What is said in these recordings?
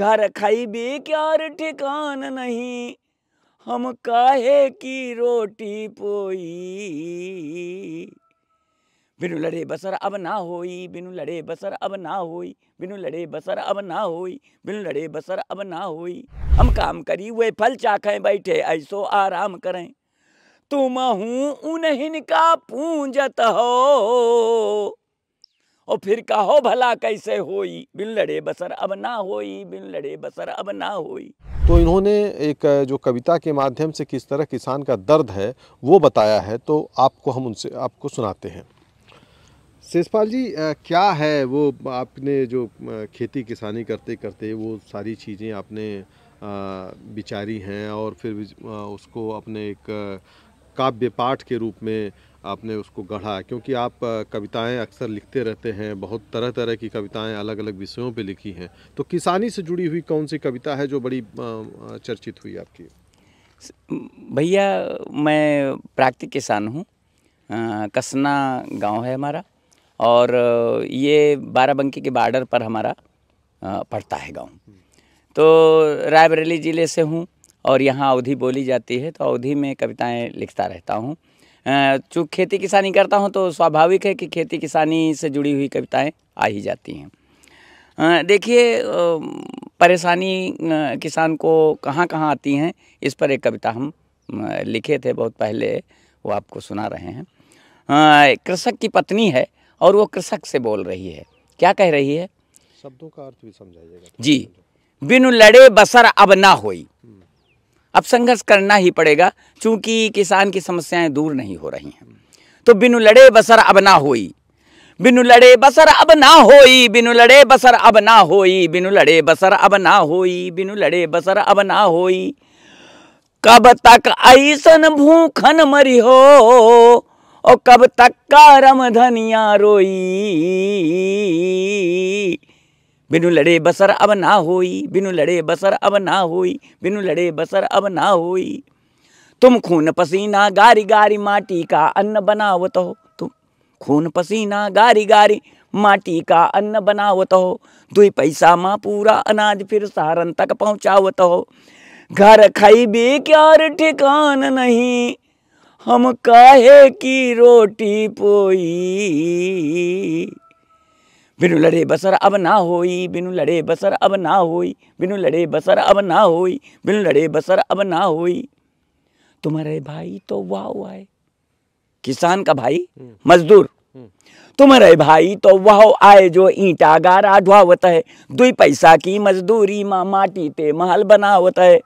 घर खाई क्या ठिकान नहीं हम काहे की रोटी पोई बिनु लड़े बसर अब ना होई बिनु लड़े बसर अब ना होई बिनु लड़े बसर अब ना होई बिनु लड़े बसर अब ना होई हम काम करी वे फल चाखें बैठे ऐसो आराम करें तुम हूँ उन्हीं का पूंजत हो और फिर कहो भला कैसे होई बिन लड़े बसर अब ना होई बिन लड़े बसर अब ना होई तो इन्होंने एक जो कविता के माध्यम से किस तरह किसान का दर्द है वो बताया है तो आपको हम उनसे आपको सुनाते हैं शेषपाल जी क्या है वो आपने जो खेती किसानी करते करते वो सारी चीज़ें आपने विचारी हैं और फिर उसको अपने एक काव्य पाठ के रूप में आपने उसको गढ़ा क्योंकि आप कविताएं अक्सर लिखते रहते हैं बहुत तरह तरह की कविताएं अलग अलग विषयों पे लिखी हैं तो किसानी से जुड़ी हुई कौन सी कविता है जो बड़ी चर्चित हुई आपकी भैया मैं प्राकृतिक किसान हूँ कसना गांव है हमारा और ये बाराबंकी के बॉर्डर पर हमारा पड़ता है गांव तो रायबरेली ज़िले से हूँ और यहाँ अवधि बोली जाती है तो अवधि में कविताएँ लिखता रहता हूँ चूँकि खेती किसानी करता हूँ तो स्वाभाविक है कि खेती किसानी से जुड़ी हुई कविताएँ आ ही जाती हैं देखिए परेशानी किसान को कहाँ कहाँ आती हैं इस पर एक कविता हम लिखे थे बहुत पहले वो आपको सुना रहे हैं कृषक की पत्नी है और वो कृषक से बोल रही है क्या कह रही है शब्दों का अर्थ भी समझाइएगा जी बिनु लड़े बसर अब ना होई हम्म। अब संघर्ष करना ही पड़ेगा चूंकि किसान की समस्याएं दूर नहीं हो रही हैं तो बिनु लड़े बसर अब ना होई बिनु लड़े बसर अब ना होई बिनु लड़े बसर अब ना होई बिनु लड़े बसर अब ना होई बिनु लड़े बसर अब ना होई कब तक ऐसन भूखन मरी हो और कब तक का रम धनिया रोई बिनु लड़े बसर अब ना होई बिनु लड़े बसर अब ना होई बिनु लड़े बसर अब ना होई तुम खून पसीना गारी गारी माटी का अन्न बनावत हो तुम खून पसीना गारी गारी माटी का अन्न बनावत हो दुई पैसा माँ पूरा अनाज फिर सारन तक पहुँचावत हो घर खाई भी क्या ठिकान नहीं हम काहे की रोटी पोई बिनु लड़े बसर अब ना होई बिनु लड़े बसर अब ना होई बिनु लड़े बसर अब ना होई बिनु लड़े बसर अब ना होई तुम्हारे भाई तो वाह आए किसान का भाई हम्म। मजदूर हम्म। तुम्हारे भाई तो वह आए जो ईटा गारा ढुआवत है दुई पैसा की मजदूरी माँ माटी ते महल बनावत है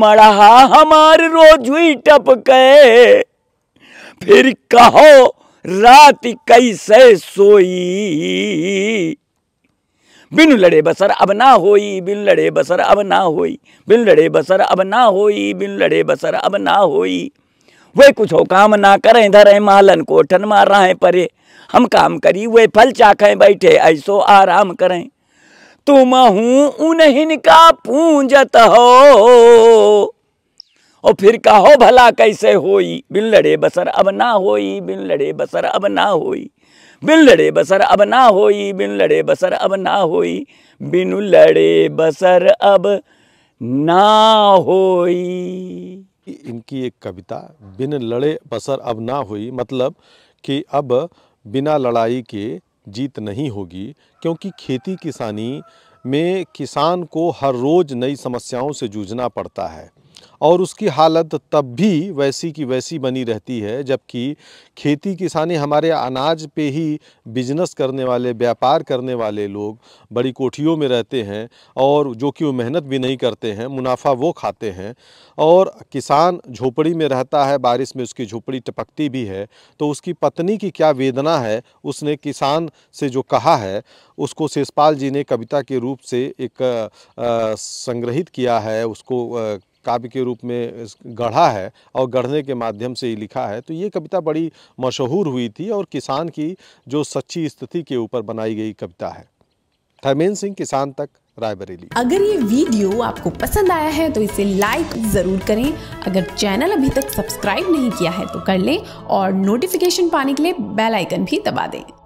मड़हा हमार रोज हुई टपके फिर कहो रात कैसे सोई बिन लड़े बसर अब ना होई बिन लड़े बसर अब ना होई बिन लड़े बसर अब ना होई बिन लड़े बसर अब ना होई वे कुछ हो काम ना करें धरें मालन को ठन मार है परे हम काम करी वे फल चाखें बैठे ऐसो आराम करें तुम हूँ उन्हीं का पूंजत हो और फिर कहो भला कैसे होई बिन लड़े बसर अब ना होई बिन लड़े बसर अब ना होई बिन लड़े बसर अब ना होई बिन लड़े बसर अब ना होई बिनु लड़े बसर अब ना होई इनकी एक कविता बिन लड़े बसर अब ना होई मतलब कि अब बिना लड़ाई के जीत नहीं होगी क्योंकि खेती किसानी में किसान को हर रोज़ नई समस्याओं से जूझना पड़ता है और उसकी हालत तब भी वैसी की वैसी बनी रहती है जबकि खेती किसानी हमारे अनाज पे ही बिजनेस करने वाले व्यापार करने वाले लोग बड़ी कोठियों में रहते हैं और जो कि वो मेहनत भी नहीं करते हैं मुनाफा वो खाते हैं और किसान झोपड़ी में रहता है बारिश में उसकी झोपड़ी टपकती भी है तो उसकी पत्नी की क्या वेदना है उसने किसान से जो कहा है उसको शेषपाल जी ने कविता के रूप से एक संग्रहित किया है उसको काव्य के रूप में गढ़ा है और गढ़ने के माध्यम से ही लिखा है तो ये कविता बड़ी मशहूर हुई थी और किसान की जो सच्ची स्थिति के ऊपर बनाई गई कविता है धर्मेंद्र सिंह किसान तक रायबरेली अगर ये वीडियो आपको पसंद आया है तो इसे लाइक जरूर करें अगर चैनल अभी तक सब्सक्राइब नहीं किया है तो कर लें और नोटिफिकेशन पाने के लिए बेल आइकन भी दबा दें